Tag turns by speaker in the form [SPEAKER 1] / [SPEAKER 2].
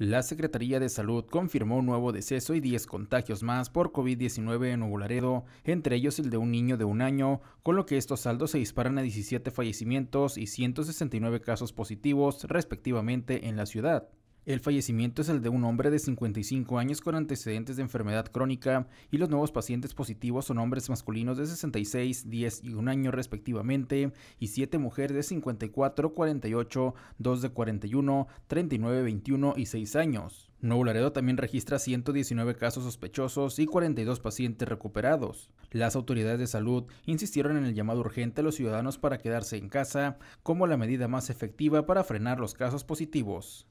[SPEAKER 1] La Secretaría de Salud confirmó un nuevo deceso y 10 contagios más por COVID-19 en Nuevo entre ellos el de un niño de un año, con lo que estos saldos se disparan a 17 fallecimientos y 169 casos positivos respectivamente en la ciudad. El fallecimiento es el de un hombre de 55 años con antecedentes de enfermedad crónica y los nuevos pacientes positivos son hombres masculinos de 66, 10 y 1 año respectivamente y 7 mujeres de 54, 48, 2 de 41, 39, 21 y 6 años. Nuevo Laredo también registra 119 casos sospechosos y 42 pacientes recuperados. Las autoridades de salud insistieron en el llamado urgente a los ciudadanos para quedarse en casa como la medida más efectiva para frenar los casos positivos.